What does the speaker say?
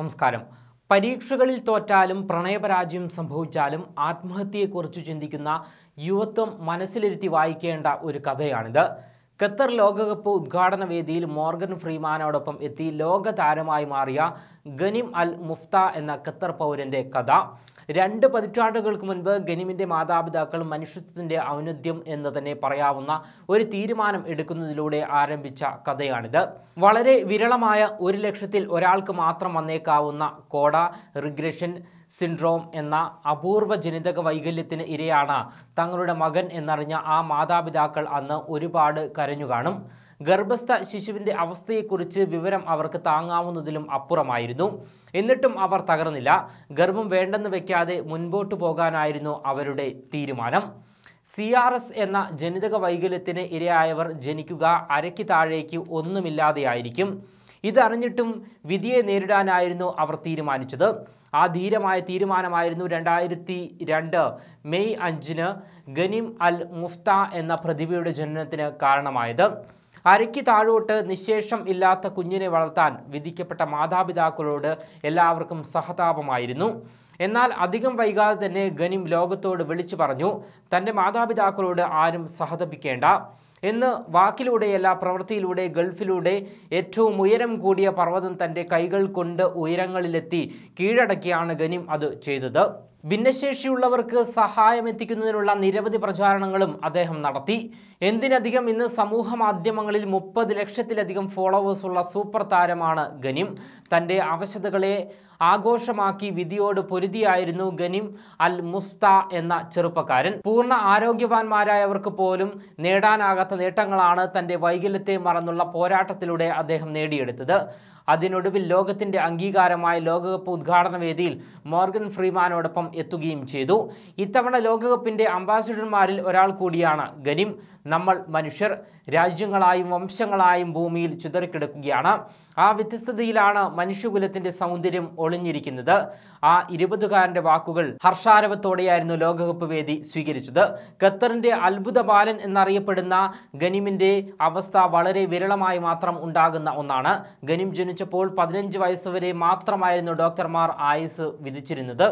നമസ്കാരം പരീക്ഷകളിൽ തോറ്റാലും പ്രണയപരാജയം സംഭവിച്ചാലും ആത്മഹത്യയെക്കുറിച്ച് ചിന്തിക്കുന്ന യുവത്വം മനസ്സിലിരുത്തി വായിക്കേണ്ട ഒരു കഥയാണിത് ഖത്തർ ലോകകപ്പ് ഉദ്ഘാടന വേദിയിൽ മോർഗൻ ഫ്രീമാനോടൊപ്പം എത്തി ലോക താരമായി മാറിയ ഗനിം അൽ മുഫ്ത എന്ന ഖത്തർ പൗരൻ്റെ കഥ രണ്ട് പതിറ്റാണ്ടുകൾക്ക് മുൻപ് ഗനിമിൻ്റെ മാതാപിതാക്കൾ മനുഷ്യത്വത്തിൻ്റെ ഔന്നത്യം എന്ന് തന്നെ പറയാവുന്ന ഒരു തീരുമാനം എടുക്കുന്നതിലൂടെ ആരംഭിച്ച കഥയാണിത് വളരെ വിരളമായ ഒരു ലക്ഷത്തിൽ ഒരാൾക്ക് മാത്രം വന്നേക്കാവുന്ന കോഡ റിഗ്രഷൻ സിൻഡ്രോം എന്ന അപൂർവ ജനിതക വൈകല്യത്തിന് ഇരയാണ് തങ്ങളുടെ മകൻ എന്നറിഞ്ഞ ആ മാതാപിതാക്കൾ അന്ന് ഒരുപാട് കരഞ്ഞു കാണും ഗർഭസ്ഥ ശിശുവിൻ്റെ അവസ്ഥയെക്കുറിച്ച് വിവരം അവർക്ക് താങ്ങാവുന്നതിലും അപ്പുറമായിരുന്നു എന്നിട്ടും അവർ തകർന്നില്ല ഗർഭം വേണ്ടെന്ന് വെക്കാൻ പ്രവർത്തിക്കാതെ മുൻപോട്ടു പോകാനായിരുന്നു അവരുടെ തീരുമാനം സി ആർ എസ് എന്ന ജനിതക വൈകല്യത്തിന് ഇരയായവർ ജനിക്കുക അരയ്ക്ക് താഴേക്ക് ഒന്നുമില്ലാതെയായിരിക്കും ഇതറിഞ്ഞിട്ടും വിധിയെ നേരിടാനായിരുന്നു അവർ തീരുമാനിച്ചത് ആ ധീരമായ തീരുമാനമായിരുന്നു രണ്ടായിരത്തി രണ്ട് മെയ് അഞ്ചിന് ഗനിം അൽ മുഫ്ത എന്ന പ്രതിഭയുടെ ജനനത്തിന് കാരണമായത് അരയ്ക്ക് താഴോട്ട് നിശേഷം ഇല്ലാത്ത കുഞ്ഞിനെ വളർത്താൻ വിധിക്കപ്പെട്ട മാതാപിതാക്കളോട് എല്ലാവർക്കും സഹതാപമായിരുന്നു എന്നാൽ അധികം വൈകാതെ തന്നെ ഗനിം ലോകത്തോട് വിളിച്ചു പറഞ്ഞു തൻ്റെ മാതാപിതാക്കളോട് ആരും സഹതപിക്കേണ്ട എന്ന് വാക്കിലൂടെയല്ല പ്രവൃത്തിയിലൂടെ ഗൾഫിലൂടെ ഏറ്റവും ഉയരം കൂടിയ പർവ്വതം തൻ്റെ കൈകൾ കൊണ്ട് ഉയരങ്ങളിലെത്തി കീഴടക്കിയാണ് ഗനിം അത് ചെയ്തത് ഭിന്നശേഷിയുള്ളവർക്ക് സഹായം എത്തിക്കുന്നതിനുള്ള നിരവധി പ്രചാരണങ്ങളും അദ്ദേഹം നടത്തി എന്തിനധികം ഇന്ന് സമൂഹ മാധ്യമങ്ങളിൽ മുപ്പത് ലക്ഷത്തിലധികം ഫോളോവേഴ്സുള്ള സൂപ്പർ താരമാണ് ഗനിം തൻ്റെ അവശതകളെ ആഘോഷമാക്കി വിധിയോട് പൊരുതിയായിരുന്നു ഗനിം അൽ മുസ്ത എന്ന ചെറുപ്പക്കാരൻ പൂർണ്ണ ആരോഗ്യവാന്മാരായവർക്ക് പോലും നേടാനാകാത്ത നേട്ടങ്ങളാണ് തൻ്റെ വൈകല്യത്തെ മറന്നുള്ള പോരാട്ടത്തിലൂടെ അദ്ദേഹം നേടിയെടുത്തത് അതിനൊടുവിൽ ലോകത്തിൻ്റെ അംഗീകാരമായ ലോകകപ്പ് ഉദ്ഘാടന വേദിയിൽ മോർഗൻ ഫ്രീമാനോടൊപ്പം എത്തുകയും ചെയ്തു ഇത്തവണ ലോകകപ്പിൻ്റെ അംബാസിഡർമാരിൽ ഒരാൾ കൂടിയാണ് ഗനിം നമ്മൾ മനുഷ്യർ രാജ്യങ്ങളായും വംശങ്ങളായും ഭൂമിയിൽ ചിതറിക്കിടക്കുകയാണ് ആ വ്യത്യസ്തതയിലാണ് മനുഷ്യകുലത്തിൻ്റെ സൗന്ദര്യം ഒളിഞ്ഞിരിക്കുന്നത് ആ ഇരുപതുകാരൻ്റെ വാക്കുകൾ ഹർഷാരവത്തോടെയായിരുന്നു ലോകകപ്പ് വേദി സ്വീകരിച്ചത് ഖത്തറിൻ്റെ അത്ഭുത ബാലൻ എന്നറിയപ്പെടുന്ന ഗനിമിൻ്റെ അവസ്ഥ വളരെ വിരളമായി മാത്രം ഉണ്ടാകുന്ന ഒന്നാണ് ഗനിം ജനിച്ചപ്പോൾ പതിനഞ്ച് വയസ്സുവരെ മാത്രമായിരുന്നു ഡോക്ടർമാർ ആയുസ് വിധിച്ചിരുന്നത്